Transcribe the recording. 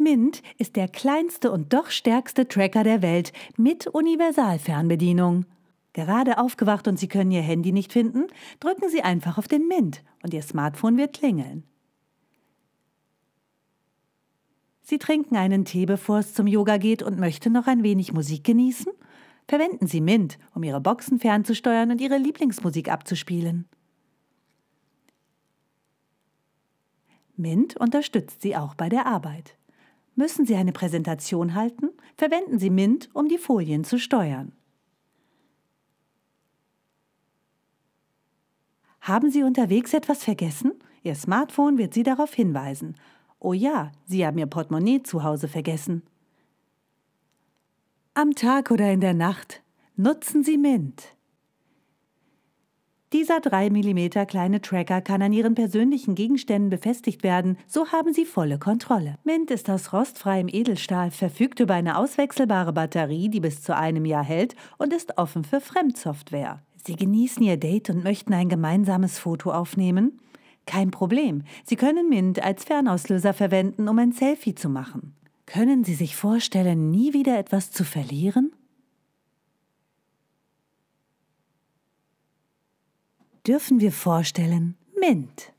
Mint ist der kleinste und doch stärkste Tracker der Welt mit Universalfernbedienung. Gerade aufgewacht und Sie können Ihr Handy nicht finden? Drücken Sie einfach auf den Mint und Ihr Smartphone wird klingeln. Sie trinken einen Tee, bevor es zum Yoga geht und möchten noch ein wenig Musik genießen? Verwenden Sie Mint, um Ihre Boxen fernzusteuern und Ihre Lieblingsmusik abzuspielen. Mint unterstützt Sie auch bei der Arbeit. Müssen Sie eine Präsentation halten, verwenden Sie Mint, um die Folien zu steuern. Haben Sie unterwegs etwas vergessen? Ihr Smartphone wird Sie darauf hinweisen. Oh ja, Sie haben Ihr Portemonnaie zu Hause vergessen. Am Tag oder in der Nacht nutzen Sie Mint. Dieser 3 mm kleine Tracker kann an Ihren persönlichen Gegenständen befestigt werden, so haben Sie volle Kontrolle. Mint ist aus rostfreiem Edelstahl, verfügt über eine auswechselbare Batterie, die bis zu einem Jahr hält und ist offen für Fremdsoftware. Sie genießen Ihr Date und möchten ein gemeinsames Foto aufnehmen? Kein Problem, Sie können Mint als Fernauslöser verwenden, um ein Selfie zu machen. Können Sie sich vorstellen, nie wieder etwas zu verlieren? dürfen wir vorstellen Mint.